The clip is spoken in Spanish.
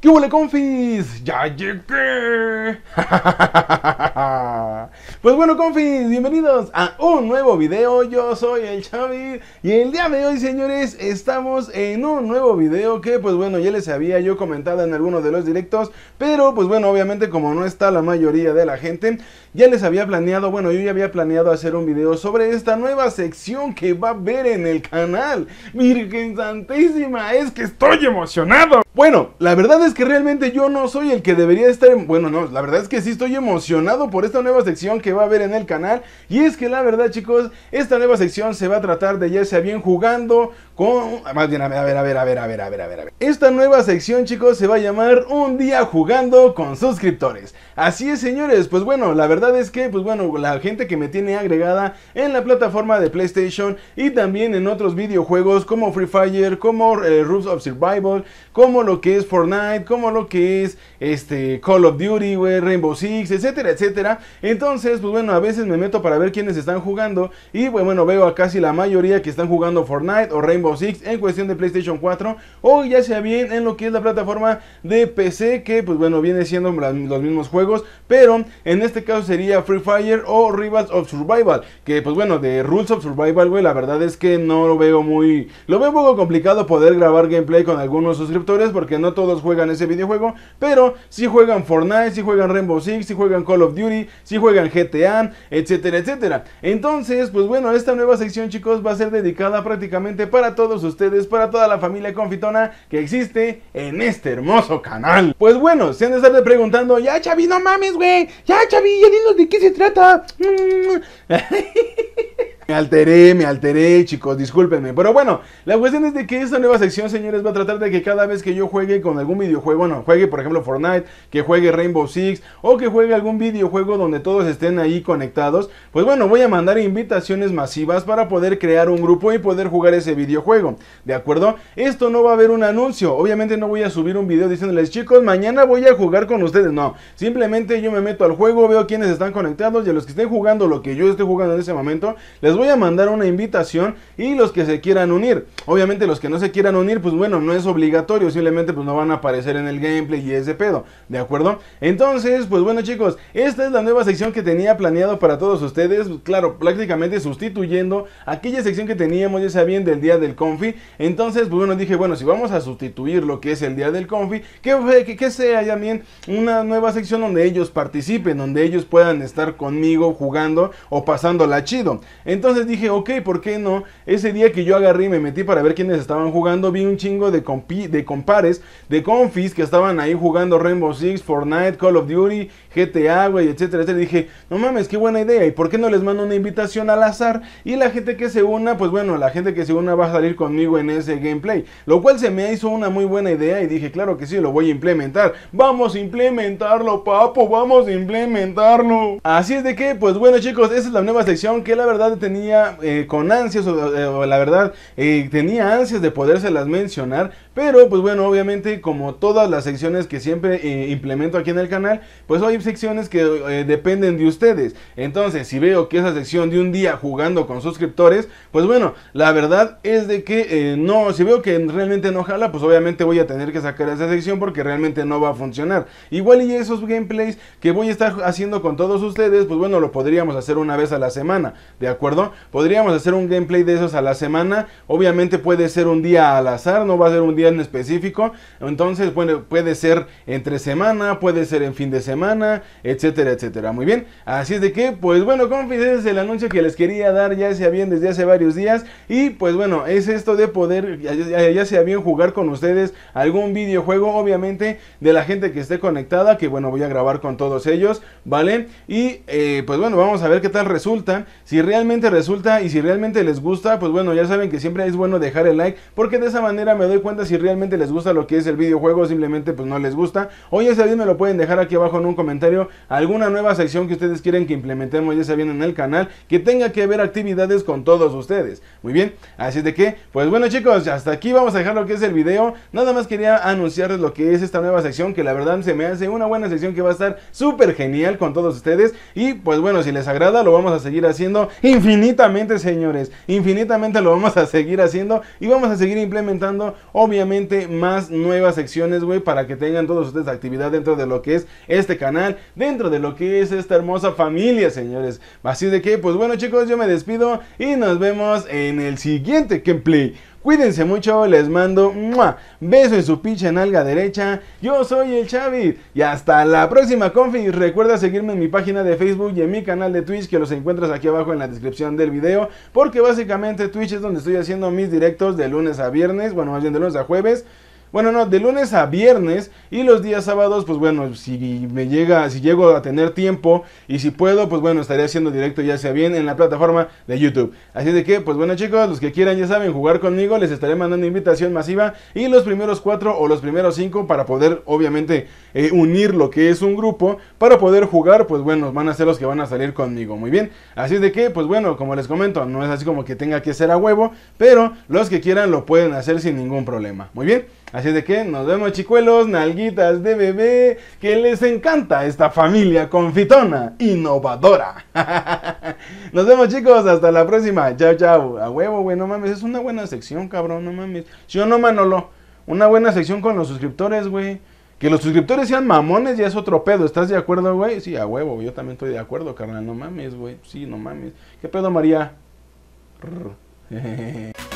¿Qué huele, confis? ¡Ya llegué! pues bueno, confis, bienvenidos a un nuevo video. Yo soy el Xavi y el día de hoy, señores, estamos en un nuevo video que, pues bueno, ya les había yo comentado en algunos de los directos, pero pues bueno, obviamente como no está la mayoría de la gente, ya les había planeado, bueno, yo ya había planeado hacer un video sobre esta nueva sección que va a ver en el canal. Virgen Santísima, es que estoy emocionado. Bueno, la verdad es es que realmente yo no soy el que debería estar... Bueno, no, la verdad es que sí estoy emocionado por esta nueva sección que va a haber en el canal. Y es que la verdad, chicos, esta nueva sección se va a tratar de ya sea bien jugando, con... Más bien, a ver, a ver, a ver, a ver, a ver, a ver, a ver. Esta nueva sección, chicos, se va a llamar Un día jugando con suscriptores. Así es, señores, pues bueno, la verdad es que, pues bueno, la gente que me tiene agregada en la plataforma de PlayStation y también en otros videojuegos como Free Fire, como eh, Rules of Survival, como lo que es Fortnite, como lo que es este Call of Duty, Rainbow Six, etcétera, etcétera. Entonces, pues bueno, a veces me meto para ver quiénes están jugando y, pues bueno, veo a casi la mayoría que están jugando Fortnite o Rainbow en cuestión de PlayStation 4 o ya sea bien en lo que es la plataforma de PC que pues bueno viene siendo los mismos juegos pero en este caso sería Free Fire o Rivals of Survival que pues bueno de Rules of Survival güey la verdad es que no lo veo muy lo veo un poco complicado poder grabar gameplay con algunos suscriptores porque no todos juegan ese videojuego pero si juegan Fortnite si juegan Rainbow Six si juegan Call of Duty si juegan GTA etcétera etcétera entonces pues bueno esta nueva sección chicos va a ser dedicada prácticamente para todos ustedes, para toda la familia confitona que existe en este hermoso canal. Pues bueno, se han de estar preguntando, ya Chavi, no mames, güey, ya Chavi, ya dinos de qué se trata. Me alteré, me alteré, chicos, discúlpenme. Pero bueno, la cuestión es de que esta nueva sección, señores, va a tratar de que cada vez que yo juegue con algún videojuego, bueno, juegue por ejemplo Fortnite, que juegue Rainbow Six o que juegue algún videojuego donde todos estén ahí conectados, pues bueno, voy a mandar invitaciones masivas para poder crear un grupo y poder jugar ese videojuego. ¿De acuerdo? Esto no va a haber un anuncio. Obviamente no voy a subir un video diciéndoles, chicos, mañana voy a jugar con ustedes. No, simplemente yo me meto al juego, veo quiénes están conectados y a los que estén jugando lo que yo esté jugando en ese momento, les voy a mandar una invitación y los que se quieran unir. Obviamente los que no se quieran unir, pues bueno, no es obligatorio, simplemente pues no van a aparecer en el gameplay y ese pedo, ¿de acuerdo? Entonces, pues bueno chicos, esta es la nueva sección que tenía planeado para todos ustedes, claro, prácticamente sustituyendo aquella sección que teníamos ya sabían del día del confi. Entonces, pues bueno, dije, bueno, si vamos a sustituir lo que es el día del confi, que, que, sea ya bien una nueva sección donde ellos participen, donde ellos puedan estar conmigo jugando o pasándola chido. Entonces, entonces dije, ok, ¿por qué no? Ese día que yo agarré y me metí para ver quiénes estaban jugando, vi un chingo de, compi de compares, de confis que estaban ahí jugando Rainbow Six, Fortnite, Call of Duty, GTA, güey, etcétera, etcétera. Y dije, no mames, qué buena idea. ¿Y por qué no les mando una invitación al azar? Y la gente que se una, pues bueno, la gente que se una va a salir conmigo en ese gameplay. Lo cual se me hizo una muy buena idea y dije, claro que sí, lo voy a implementar. Vamos a implementarlo, papo, vamos a implementarlo. Así es de que, pues bueno, chicos, esa es la nueva sección que la verdad he tenido eh, con ansias, o, eh, la verdad, eh, tenía ansias de podérselas mencionar pero pues bueno, obviamente como todas las secciones que siempre eh, implemento aquí en el canal, pues hay secciones que eh, dependen de ustedes. Entonces, si veo que esa sección de un día jugando con suscriptores, pues bueno, la verdad es de que eh, no, si veo que realmente no jala, pues obviamente voy a tener que sacar esa sección porque realmente no va a funcionar. Igual y esos gameplays que voy a estar haciendo con todos ustedes, pues bueno, lo podríamos hacer una vez a la semana, ¿de acuerdo? Podríamos hacer un gameplay de esos a la semana. Obviamente puede ser un día al azar, no va a ser un día en específico. Entonces, bueno, puede ser entre semana, puede ser en fin de semana, etcétera, etcétera. Muy bien. Así es de que, pues bueno, Como el anuncio que les quería dar ya sea bien desde hace varios días. Y pues bueno, es esto de poder, ya, se habían sea bien jugar con ustedes algún videojuego, obviamente, de la gente que esté conectada, que bueno, voy a grabar con todos ellos, ¿vale? Y eh, pues bueno, vamos a ver qué tal resulta. Si realmente resulta y si realmente les gusta, pues bueno, ya saben que siempre es bueno dejar el like, porque de esa manera me doy cuenta si realmente les gusta lo que es el videojuego, simplemente pues no les gusta. O ya saben, me lo pueden dejar aquí abajo en un comentario. Alguna nueva sección que ustedes quieren que implementemos, ya saben, en el canal, que tenga que ver actividades con todos ustedes. Muy bien, así de que, pues bueno chicos, hasta aquí vamos a dejar lo que es el video. Nada más quería anunciarles lo que es esta nueva sección, que la verdad se me hace una buena sección que va a estar súper genial con todos ustedes. Y pues bueno, si les agrada, lo vamos a seguir haciendo infinitamente, señores. Infinitamente lo vamos a seguir haciendo y vamos a seguir implementando, obviamente más nuevas secciones, güey, para que tengan todos ustedes actividad dentro de lo que es este canal, dentro de lo que es esta hermosa familia, señores. Así de que, pues bueno, chicos, yo me despido y nos vemos en el siguiente gameplay. Cuídense mucho, les mando un beso en su pinche nalga derecha. Yo soy el Xavi. y hasta la próxima, confi, Recuerda seguirme en mi página de Facebook y en mi canal de Twitch que los encuentras aquí abajo en la descripción del video. Porque básicamente Twitch es donde estoy haciendo mis directos de lunes a viernes, bueno, más bien de lunes a jueves. Bueno, no, de lunes a viernes y los días sábados, pues bueno, si me llega, si llego a tener tiempo y si puedo, pues bueno, estaré haciendo directo ya sea bien en la plataforma de YouTube. Así de que, pues bueno chicos, los que quieran ya saben jugar conmigo, les estaré mandando invitación masiva y los primeros cuatro o los primeros cinco para poder obviamente eh, unir lo que es un grupo, para poder jugar, pues bueno, van a ser los que van a salir conmigo, muy bien. Así de que, pues bueno, como les comento, no es así como que tenga que ser a huevo, pero los que quieran lo pueden hacer sin ningún problema, muy bien. Así de que nos vemos chicuelos, nalguitas de bebé, que les encanta esta familia confitona, innovadora. nos vemos chicos, hasta la próxima. Chao, chao. A huevo, güey, no mames, es una buena sección, cabrón, no mames. Si o no, Manolo, una buena sección con los suscriptores, güey. Que los suscriptores sean mamones ya es otro pedo, ¿estás de acuerdo, güey? Sí, a huevo, yo también estoy de acuerdo, carnal, no mames, güey. Sí, no mames. ¿Qué pedo, María?